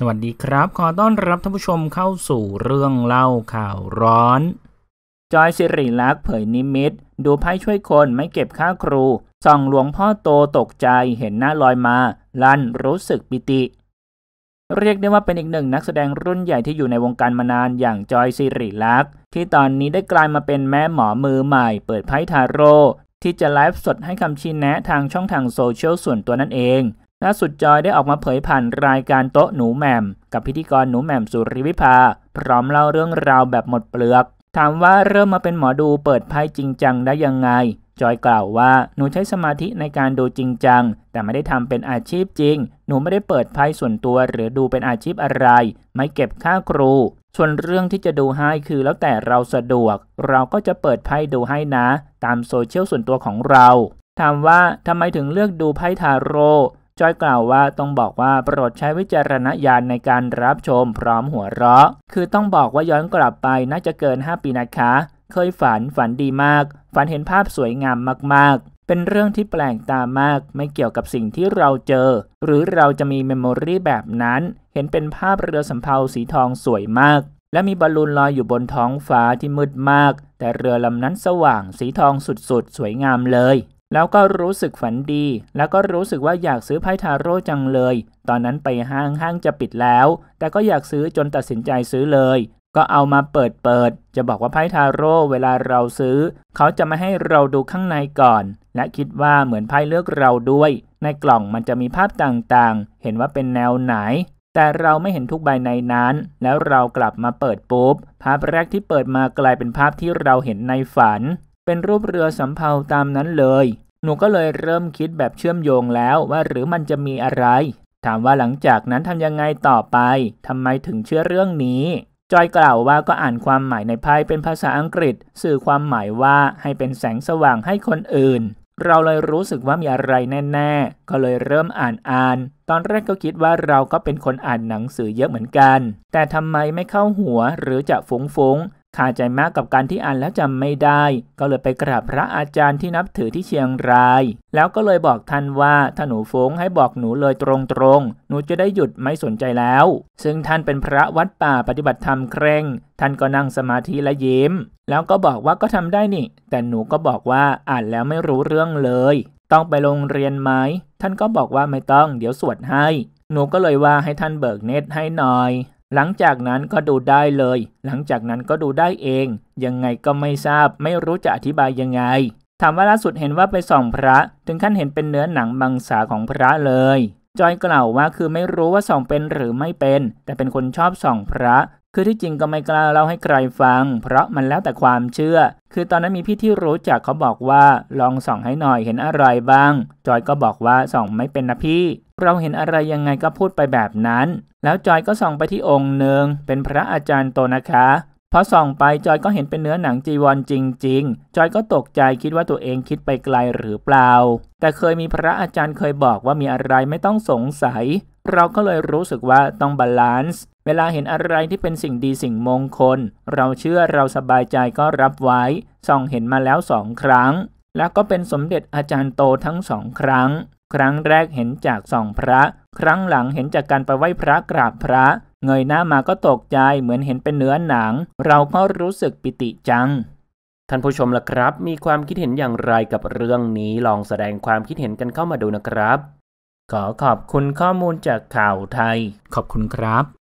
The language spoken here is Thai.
สวัสดีครับ ขอต้อนรับท่านผู้ชมเข้าสู่เรื่องเล่าข่าวร้อนจอยสิริลักษ์เผยนิมิตดูไพ่ช่วยคนไม่เก็บค่าครู ส่องหลวงพ่อโตตกใจเห็นหน้าลอยมาลั่นรู้สึกปิติ เรียกได้ว่าเป็นอีกหนึ่งนักแสดงรุ่นใหญ่ที่อยู่ในวงการมานานอย่างจอยสิริลักษ์ที่ตอนนี้ได้กลายมาเป็นแม่หมอมือใหม่เปิดไพ่ทาโร่ที่จะไลฟ์สดให้คำชี้แนะทางช่องทางโซเชียลส่วนตัวนั่นเองล่าสุดจอยได้ออกมาเผยผ่านรายการโต๊ะหนูแหม่ม กับพิธีกรหนูแหม่มสุริวิภา พร้อมเล่าเรื่องราวแบบหมดเปลือก ถามว่าเริ่มมาเป็นหมอดูเปิดไพ่จริงจังได้ยังไง จอยกล่าวว่า หนูใช้สมาธิในการดูจริงจัง แต่ไม่ได้ทำเป็นอาชีพจริง หนูไม่ได้เปิดไพ่ส่วนตัวหรือดูเป็นอาชีพอะไร ไม่เก็บค่าครูส่วนเรื่องที่จะดูให้คือแล้วแต่เราสะดวก เราก็จะเปิดไพ่ดูให้นะ ตามโซเชียลส่วนตัวของเราถามว่าทำไมถึงเลือกดูไพ่ทาโร่จอยกล่าวว่าต้องบอกว่าโปรดใช้วิจารณญาณในการรับชมพร้อมหัวเราะ คือต้องบอกว่าย้อนกลับไปน่าจะเกิน 5 ปีนะคะ เคยฝันฝันดีมาก ฝันเห็นภาพสวยงามมาก ๆ เป็นเรื่องที่แปลกตามากไม่เกี่ยวกับสิ่งที่เราเจอ หรือเราจะมีเมมโมรีแบบนั้น เห็นเป็นภาพเรือสำเภาสีทองสวยมาก และมีบอลลูนลอยอยู่บนท้องฟ้าที่มืดมาก แต่เรือลำนั้นสว่างสีทองสุดๆสวยงามเลยแล้วก็รู้สึกฝันดี แล้วก็รู้สึกว่าอยากซื้อไพ่ทาโร่จังเลย ตอนนั้นไปห้าง ห้างจะปิดแล้ว แต่ก็อยากซื้อจนตัดสินใจซื้อเลย ก็เอามาเปิดเปิด จะบอกว่าไพ่ทาโร่เวลาเราซื้อ เขาจะไม่ให้เราดูข้างในก่อน และคิดว่าเหมือนไพ่เลือกเราด้วย ในกล่องมันจะมีภาพต่างๆ เห็นว่าเป็นแนวไหน แต่เราไม่เห็นทุกใบในนั้น แล้วเรากลับมาเปิดปุ๊บ ภาพแรกที่เปิดมากลายเป็นภาพที่เราเห็นในฝันเป็นรูปเรือสำเภาตามนั้นเลย หนูก็เลยเริ่มคิดแบบเชื่อมโยงแล้วว่าหรือมันจะมีอะไร ถามว่าหลังจากนั้นทำยังไงต่อไป ทำไมถึงเชื่อเรื่องนี้ จอยกล่าวว่าก็อ่านความหมายในไพ่เป็นภาษาอังกฤษ สื่อความหมายว่าให้เป็นแสงสว่างให้คนอื่น เราเลยรู้สึกว่ามีอะไรแน่ๆ ก็เลยเริ่มอ่านอ่าน ตอนแรกก็คิดว่าเราก็เป็นคนอ่านหนังสือเยอะเหมือนกัน แต่ทำไมไม่เข้าหัวหรือจะฟุงฟ้งคาใจมากกับการที่อ่านแล้วจำไม่ได้ ก็เลยไปกราบพระอาจารย์ที่นับถือที่เชียงราย แล้วก็เลยบอกท่านว่าถ้าหนูฟงให้บอกหนูเลยตรงๆ หนูจะได้หยุดไม่สนใจแล้ว ซึ่งท่านเป็นพระวัดป่าปฏิบัติธรรมเคร่ง ท่านก็นั่งสมาธิและยิ้ม แล้วก็บอกว่าก็ทำได้นี่ แต่หนูก็บอกว่าอ่านแล้วไม่รู้เรื่องเลย ต้องไปโรงเรียนไหมท่านก็บอกว่าไม่ต้อง เดี๋ยวสวดให้ หนูก็เลยว่าให้ท่านเบิกเนตรให้หน่อยหลังจากนั้นก็ดูได้เลย หลังจากนั้นก็ดูได้เอง ยังไงก็ไม่ทราบไม่รู้จะอธิบายยังไง ถามว่าล่าสุดเห็นว่าไปส่องพระถึงขั้นเห็นเป็นเนื้อหนังบางสาของพระเลยจอยกล่าวว่าคือไม่รู้ว่าส่องเป็นหรือไม่เป็น แต่เป็นคนชอบส่องพระคือที่จริงก็ไม่กล้าเล่าให้ใครฟัง เพราะมันแล้วแต่ความเชื่อ คือตอนนั้นมีพี่ที่รู้จัก เขาบอกว่า ลองส่องให้หน่อยเห็นอะไรบ้าง จอยก็บอกว่าส่องไม่เป็นนะพี่ เราเห็นอะไรยังไงก็พูดไปแบบนั้น แล้วจอยก็ส่องไปที่องค์หนึ่งเป็นพระอาจารย์โตนะคะพอส่องไปจอยก็เห็นเป็นเนื้อหนังจีวรจริงๆ จอยก็ตกใจคิดว่าตัวเองคิดไปไกลหรือเปล่า แต่เคยมีพระอาจารย์เคยบอกว่ามีอะไรไม่ต้องสงสัย เราก็เลยรู้สึกว่าต้องบาลานซ์ เวลาเห็นอะไรที่เป็นสิ่งดีสิ่งมงคล เราเชื่อเราสบายใจก็รับไว้ ส่องเห็นมาแล้วสองครั้ง แล้วก็เป็นสมเด็จอาจารย์โตทั้งสองครั้ง ครั้งแรกเห็นจากส่องพระ ครั้งหลังเห็นจากการไปไหว้พระกราบพระเงยหน้ามาก็ตกใจเหมือนเห็นเป็นเนื้อหนัง เราก็รู้สึกปิติจัง ท่านผู้ชมล่ะครับ มีความคิดเห็นอย่างไรกับเรื่องนี้ลองแสดงความคิดเห็นกันเข้ามาดูนะครับ ขอขอบคุณข้อมูลจากข่าวไทย ขอบคุณครับ